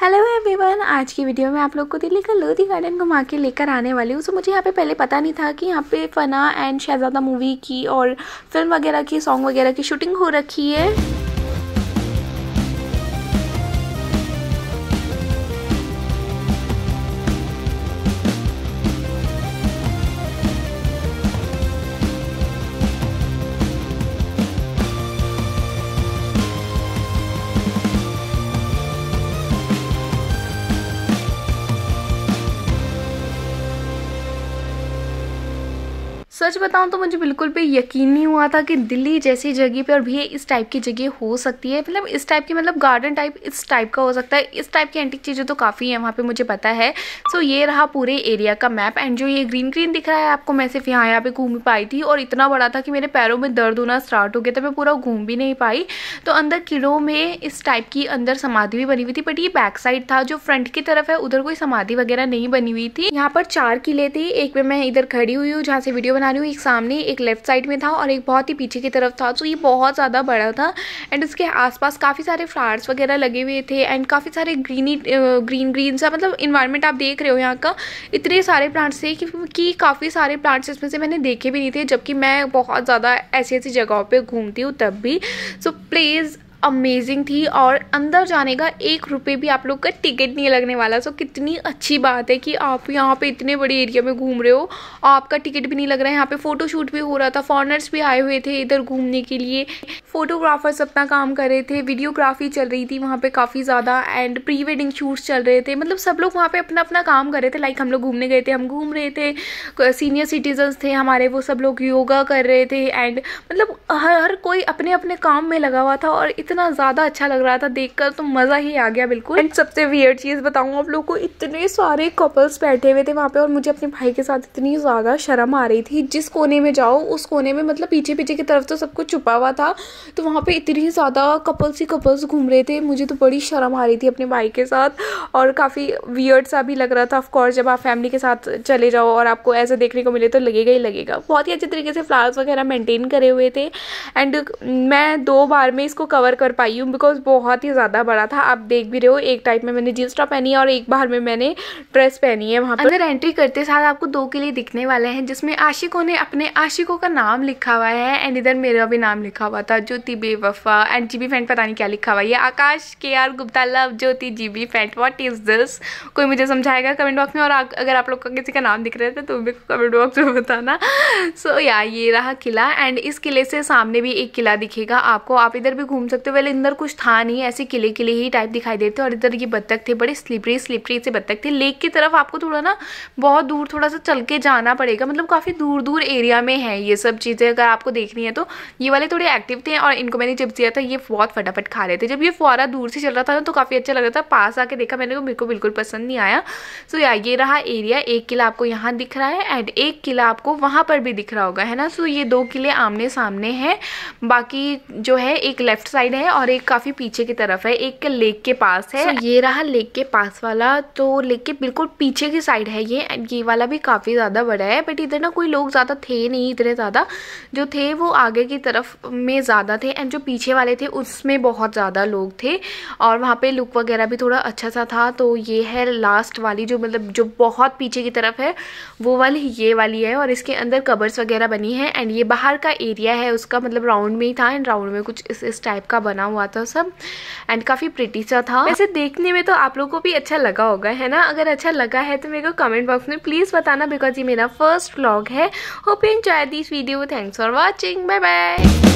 hello everyone आज की video में आप लोग को दिल्ली का लोधी गार्डन घुमा के लेकर आने वाली हूँ सो मुझे यहाँ पे पहले पता नहीं था कि यहाँ पे फना एंड शहजादा मूवी की और फिल्म वगैरह की सॉन्ग वगैरह की शूटिंग हो रखी है सच बताऊं तो मुझे बिल्कुल भी यकीन नहीं हुआ था कि दिल्ली जैसी जगह पर भी इस टाइप की जगह हो सकती है मतलब इस टाइप की मतलब गार्डन टाइप इस टाइप का हो सकता है इस टाइप की एंटिक चीज़ें तो काफ़ी हैं वहाँ पे मुझे पता है सो so, ये रहा पूरे एरिया का मैप एंड जो ये ग्रीन ग्रीन दिख रहा है आपको मैं सिर्फ यहाँ यहाँ पर घूम पाई थी और इतना बड़ा था कि मेरे पैरों में दर्द होना स्टार्ट हो गया था मैं पूरा घूम भी नहीं पाई तो अंदर किलों में इस टाइप की अंदर समाधि भी बनी हुई थी बट ये बैक साइड था जो फ्रंट की तरफ है उधर कोई समाधि वगैरह नहीं बनी हुई थी यहाँ पर चार किले थे एक में मैं इधर खड़ी हुई हूँ जहाँ से वीडियो बना बना रही हूँ एक सामने एक लेफ्ट साइड में था और एक बहुत ही पीछे की तरफ था तो ये बहुत ज़्यादा बड़ा था एंड उसके आसपास काफ़ी सारे फ्लावर्स वगैरह लगे हुए थे एंड काफ़ी सारे ग्रीनी ग्रीन ग्रीन सा मतलब इन्वायरमेंट आप देख रहे हो यहाँ का इतने सारे प्लांट्स थे कि काफ़ी सारे प्लांट्स इसमें से मैंने देखे भी नहीं थे जबकि मैं बहुत ज़्यादा ऐसी ऐसी जगहों पर घूमती हूँ तब भी सो प्लीज़ अमेजिंग थी और अंदर जाने का एक रुपये भी आप लोग का टिकट नहीं लगने वाला सो कितनी अच्छी बात है कि आप यहाँ पे इतने बड़े एरिया में घूम रहे हो आपका टिकट भी नहीं लग रहा है यहाँ पे फ़ोटोशूट भी हो रहा था फॉरनर्स भी आए हुए थे इधर घूमने के लिए फोटोग्राफर्स अपना काम कर रहे थे वीडियोग्राफी चल रही थी वहाँ पे काफ़ी ज़्यादा एंड प्री वेडिंग शूट्स चल रहे थे मतलब सब लोग वहाँ पे अपना अपना काम कर रहे थे लाइक हम लोग घूमने गए थे हम घूम रहे थे सीनियर सिटीजन्स थे हमारे वो सब लोग योगा कर रहे थे एंड मतलब हर हर कोई अपने अपने काम में लगा हुआ था और इतना ज़्यादा अच्छा लग रहा था देख कर तो मज़ा ही आ गया बिल्कुल एंड सबसे वियर चीज़ बताऊँ आप लोग को इतने सारे कपल्स बैठे हुए थे वहाँ पर और मुझे अपने भाई के साथ इतनी ज़्यादा शर्म आ रही थी जिस कोने में जाओ उस कोने में मतलब पीछे पीछे की तरफ तो सब कुछ छुपा हुआ था तो वहाँ पे इतनी ज़्यादा कपल्स ही कपल्स घूम रहे थे मुझे तो बड़ी शर्म आ रही थी अपने भाई के साथ और काफ़ी वियर्ड सा भी लग रहा था ऑफकोर्स जब आप फैमिली के साथ चले जाओ और आपको ऐसे देखने को मिले तो लगेगा ही लगेगा बहुत ही अच्छे तरीके से फ्लावर्स वगैरह मेंटेन करे हुए थे एंड मैं दो बार में इसको कवर कर पाई हूँ बिकॉज बहुत ही ज़्यादा बड़ा था आप देख भी रहे हो एक टाइप में मैंने जीन्स टॉप पहनी है और एक बार में मैंने ड्रेस पहनी है वहाँ पर अंदर एंट्री करते साथ आपको दो के लिए दिखने वाले हैं जिसमें आशिकों ने अपने आशिकों का नाम लिखा हुआ है एंड इधर मेरा भी नाम लिखा हुआ था ज्योति बेवफा एंड जी बी फैंट पता नहीं क्या लिखा हुआ ये Akash K R Gupta love Jyoti ji बी फैंट वॉट इज़ दिस कोई मुझे समझाएगा कमेंट बॉक्स में और अगर आप लोग का किसी का नाम दिख रहे थे तो मेरे को कमेंट बॉक्स में बताना सो so, या ये रहा किला एंड इस किले से सामने भी एक किला दिखेगा आपको आप इधर भी घूम सकते हो वेल अंदर कुछ था नहीं ऐसे किले किले ही टाइप दिखाई देते और इधर ये बत्तख थे बड़े स्लिपरी स्लिपरी से बत्तख थे लेक की तरफ आपको थोड़ा ना बहुत दूर थोड़ा सा चल के जाना पड़ेगा मतलब काफ़ी दूर दूर एरिया में है ये सब चीज़ें अगर आपको देखनी है तो ये वाले थोड़े एक्टिव थे हैं और इनको मैंने चिप्स दिया था ये बहुत फटाफट खा रहे थे जब ये फुआरा दूर से चल रहा था ना तो काफ़ी अच्छा लग रहा था पास आके देखा मैंने मेरे को बिल्कुल पसंद नहीं आया सो so, या ये रहा एरिया एक किला आपको यहाँ दिख रहा है एंड एक किला आपको वहाँ पर भी दिख रहा होगा है ना सो so, ये दो किले आमने सामने हैं बाकी जो है एक लेफ्ट साइड है और एक काफ़ी पीछे की तरफ है एक लेक के पास है so, ये रहा लेक के पास वाला तो लेक के बिल्कुल पीछे की साइड है ये एंड ये वाला भी काफ़ी ज़्यादा बड़ा है बट इधर ना कोई लोग ज़्यादा थे नहीं इतने ज़्यादा जो थे वो आगे की तरफ में ज़्यादा ज़्यादा थे एंड जो पीछे वाले थे उसमें बहुत ज़्यादा लोग थे और वहाँ पे लुक वगैरह भी थोड़ा अच्छा सा था तो ये है लास्ट वाली जो मतलब जो बहुत पीछे की तरफ है वो वाली ये वाली है और इसके अंदर कबर्स वगैरह बनी है एंड ये बाहर का एरिया है उसका मतलब राउंड में ही था एंड राउंड में कुछ इस इस टाइप का बना हुआ था सब एंड काफ़ी प्रिटी सा था वैसे देखने में तो आप लोग को भी अच्छा लगा होगा है ना अगर अच्छा लगा है तो मेरे को कमेंट बॉक्स में प्लीज़ बताना बिकॉज ये मेरा फर्स्ट ब्लॉग है hope you enjoy this video thanks for watching bye bye